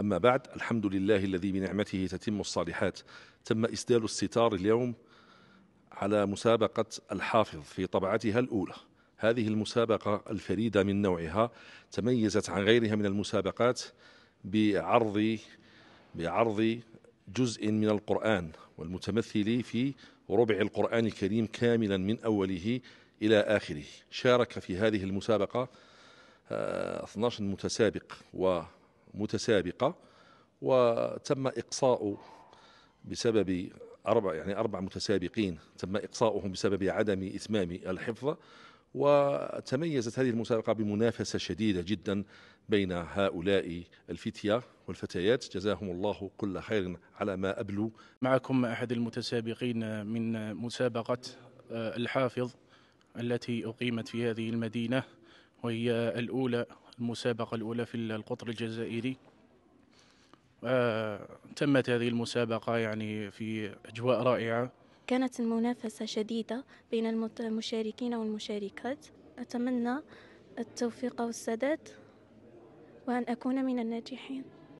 أما بعد الحمد لله الذي بنعمته تتم الصالحات تم إسدال الستار اليوم على مسابقة الحافظ في طبعتها الأولى هذه المسابقة الفريدة من نوعها تميزت عن غيرها من المسابقات بعرض بعرض جزء من القرآن والمتمثل في ربع القرآن الكريم كاملا من أوله إلى آخره شارك في هذه المسابقة 12 آه، متسابق و متسابقة وتم إقصاء بسبب أربع يعني أربع متسابقين تم إقصاؤهم بسبب عدم إتمام الحفظ وتميزت هذه المسابقة بمنافسة شديدة جدا بين هؤلاء الفتية والفتيات جزاهم الله كل خير على ما أبلوا معكم أحد المتسابقين من مسابقة آه، الحافظ التي أقيمت في هذه المدينة وهي الأولى المسابقة الأولى في القطر الجزائري آه تمت هذه المسابقة يعني في أجواء رائعة كانت المنافسة شديدة بين المشاركين والمشاركات أتمنى التوفيق والسداد وأن أكون من الناجحين